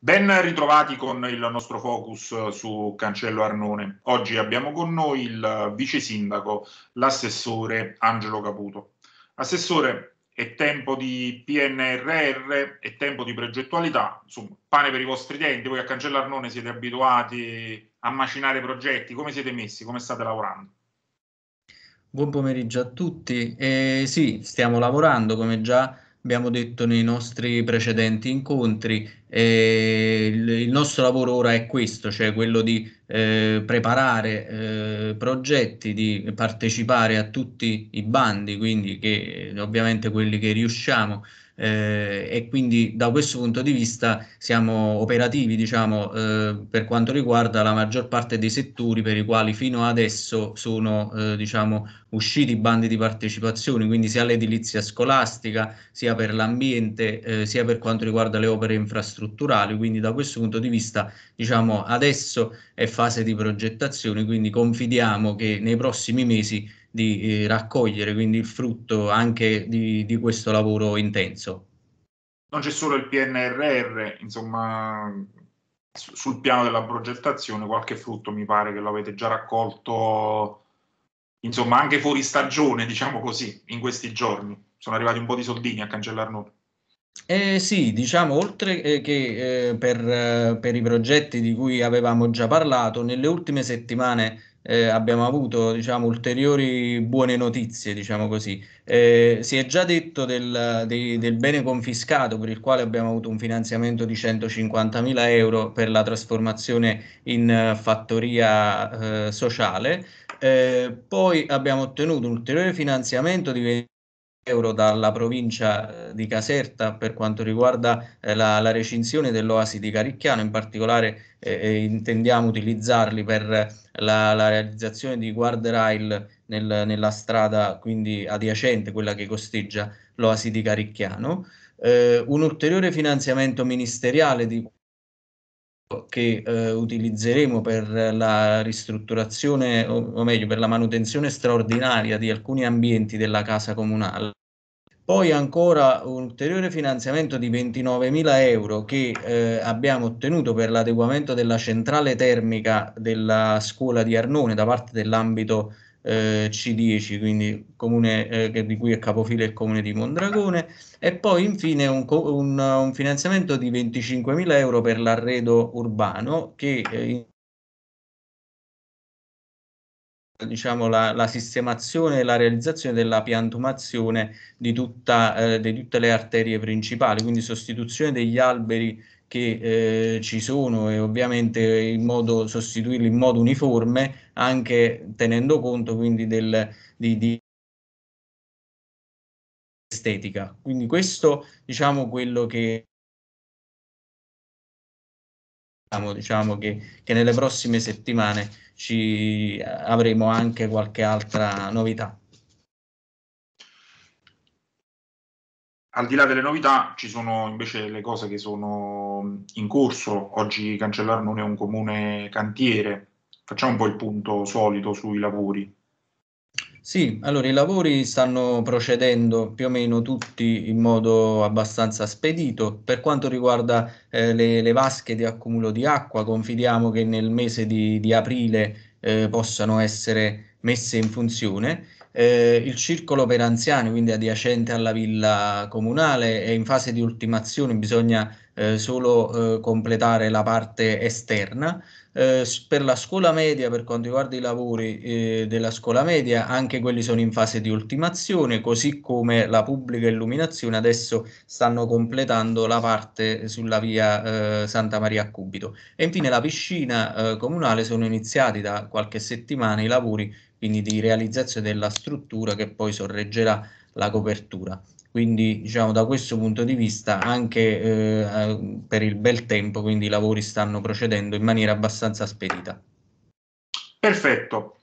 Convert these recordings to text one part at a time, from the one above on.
Ben ritrovati con il nostro focus eh, su Cancello Arnone. Oggi abbiamo con noi il vice sindaco, l'assessore Angelo Caputo. Assessore, è tempo di PNRR, è tempo di progettualità, insomma, pane per i vostri denti. Voi a Cancello Arnone siete abituati a macinare progetti, come siete messi, come state lavorando? Buon pomeriggio a tutti. Eh, sì, stiamo lavorando come già abbiamo detto nei nostri precedenti incontri e il nostro lavoro ora è questo, cioè quello di eh, preparare eh, progetti, di partecipare a tutti i bandi, quindi che ovviamente quelli che riusciamo eh, e quindi da questo punto di vista siamo operativi diciamo, eh, per quanto riguarda la maggior parte dei settori per i quali fino adesso sono eh, diciamo, usciti bandi di partecipazione, quindi sia l'edilizia scolastica, sia per l'ambiente, eh, sia per quanto riguarda le opere infrastrutturali strutturali, quindi da questo punto di vista diciamo adesso è fase di progettazione, quindi confidiamo che nei prossimi mesi di eh, raccogliere quindi il frutto anche di, di questo lavoro intenso. Non c'è solo il PNRR, insomma sul piano della progettazione qualche frutto mi pare che l'avete già raccolto insomma anche fuori stagione diciamo così in questi giorni sono arrivati un po' di soldini a cancellarlo. Eh sì, diciamo oltre eh, che eh, per, eh, per i progetti di cui avevamo già parlato, nelle ultime settimane eh, abbiamo avuto diciamo, ulteriori buone notizie, diciamo così. Eh, si è già detto del, de, del, bene confiscato per il quale abbiamo avuto un finanziamento di 150.000 euro per la trasformazione in eh, fattoria uh, sociale. Eh, poi abbiamo ottenuto un ulteriore finanziamento di euro dalla provincia eh, di Caserta per quanto riguarda eh, la, la, recinzione dell'oasi di Caricchiano, in particolare eh, eh, intendiamo utilizzarli per la, la realizzazione di guardrail nel, nella strada quindi adiacente, quella che costeggia l'oasi di Caricchiano. Eh, un ulteriore finanziamento ministeriale di che eh, utilizzeremo per la ristrutturazione, o, o, meglio, per la manutenzione straordinaria di alcuni ambienti della casa comunale. Poi ancora un ulteriore finanziamento di 29.000 euro che eh, abbiamo ottenuto per l'adeguamento della centrale termica della scuola di Arnone da parte dell'ambito eh, C10, quindi comune eh, di cui è capofila il comune di Mondragone, e poi infine un, un, un finanziamento di 25.000 euro per l'arredo urbano che eh, diciamo, la, la, sistemazione e la realizzazione della piantumazione di, tutta, eh, di tutte le arterie principali, quindi sostituzione degli alberi che eh, ci sono e ovviamente in modo, sostituirli in modo uniforme anche tenendo conto quindi del, di, di estetica. Quindi questo diciamo quello che diciamo, diciamo che, che nelle prossime settimane ci eh, avremo anche qualche altra novità. al di là delle novità, ci sono invece le cose che sono in corso. Oggi non è un comune cantiere. Facciamo un po' il punto solito sui lavori. Sì, allora i lavori stanno procedendo più o meno tutti in modo abbastanza spedito. Per quanto riguarda eh, le, le, vasche di accumulo di acqua, confidiamo che nel mese di, di aprile eh, possano essere messe in funzione eh, il circolo per anziani, quindi adiacente alla villa comunale, è in fase di ultimazione, bisogna eh, solo eh, completare la parte esterna. Eh, per la scuola media, per quanto riguarda i lavori eh, della scuola media, anche quelli sono in fase di ultimazione, così come la pubblica illuminazione, adesso stanno completando la parte sulla via eh, Santa Maria a Cubito. E infine la piscina comunale sono iniziati da qualche settimana i lavori quindi di realizzazione della struttura che poi sorreggerà la copertura. Quindi diciamo da questo punto di vista anche eh, per il bel tempo, quindi i lavori stanno procedendo in maniera abbastanza spedita. Perfetto.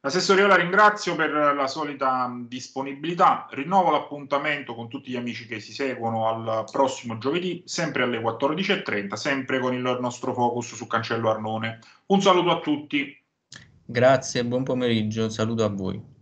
Assessore, io la ringrazio per la solita mm, disponibilità, rinnovo l'appuntamento con tutti gli amici che si seguono al prossimo giovedì, sempre alle 14.30, sempre con il nostro focus su Cancello Arnone. Un saluto a tutti. Grazie buon pomeriggio, saluto a voi.